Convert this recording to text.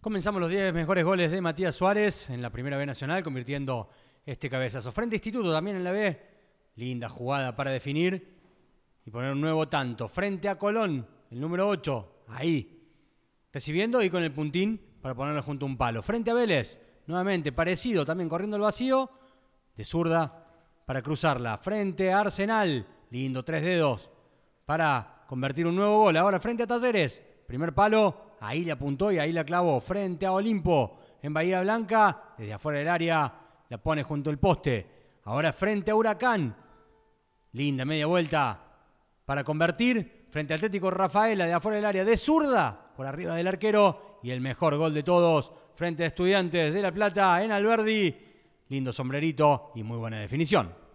Comenzamos los 10 mejores goles de Matías Suárez en la primera B nacional, convirtiendo este cabezazo. Frente a Instituto también en la B. Linda jugada para definir y poner un nuevo tanto. Frente a Colón, el número 8, ahí. Recibiendo y con el puntín para ponerle junto a un palo. Frente a Vélez, nuevamente parecido, también corriendo el vacío. De zurda para cruzarla. Frente a Arsenal, lindo, tres dedos para convertir un nuevo gol. Ahora frente a Talleres, primer palo Ahí le apuntó y ahí la clavó frente a Olimpo en Bahía Blanca. Desde afuera del área la pone junto al poste. Ahora frente a Huracán. Linda media vuelta para convertir. Frente al Atlético Rafaela de afuera del área de zurda por arriba del arquero y el mejor gol de todos frente a Estudiantes de La Plata en Alberdi. Lindo sombrerito y muy buena definición.